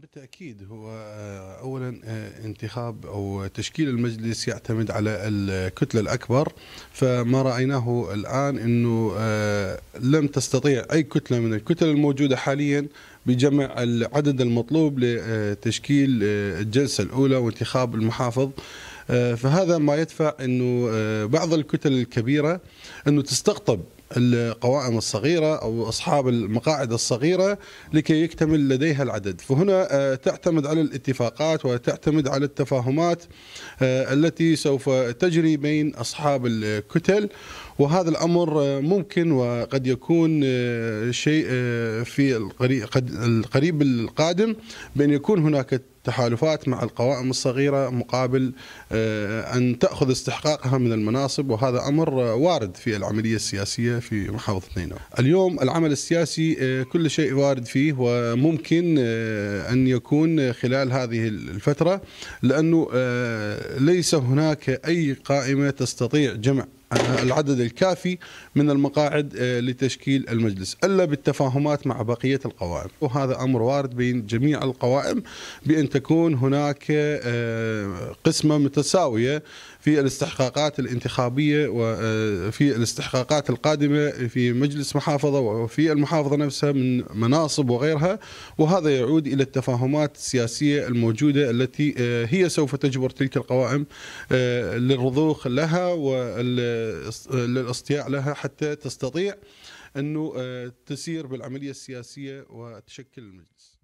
بالتاكيد هو آه، اولا آه، انتخاب او تشكيل المجلس يعتمد على الكتله الاكبر فما رايناه الان انه آه، لم تستطيع اي كتله من الكتل الموجوده حاليا بجمع العدد المطلوب لتشكيل الجلسه الاولى وانتخاب المحافظ فهذا ما يدفع انه بعض الكتل الكبيره انه تستقطب القوائم الصغيرة أو أصحاب المقاعد الصغيرة لكي يكتمل لديها العدد فهنا آه، تعتمد على الاتفاقات وتعتمد على التفاهمات آه، التي سوف تجري بين أصحاب الكتل وهذا الأمر آه، ممكن وقد يكون شيء في القريب القادم بأن يكون هناك تحالفات مع القوائم الصغيرة مقابل آه، أن تأخذ استحقاقها من المناصب وهذا أمر وارد في العملية السياسية في محافظة نينوى اليوم العمل السياسي آه، كل شيء وارد فيه وممكن آه، أن يكون خلال هذه الفترة لأنه ليس هناك أي قائمة تستطيع جمع العدد الكافي من المقاعد آه، لتشكيل المجلس الا بالتفاهمات مع بقيه القوائم وهذا امر وارد بين جميع القوائم بان تكون هناك آه، قسمه متساويه في الاستحقاقات الانتخابيه وفي آه، الاستحقاقات القادمه في مجلس محافظه وفي المحافظه نفسها من مناصب وغيرها وهذا يعود الى التفاهمات السياسيه الموجوده التي هي سوف تجبر تلك القوائم للرضوخ لها وال للاصطياع لها حتى تستطيع انه آه، تسير بالعمليه السياسيه وتشكل المجلس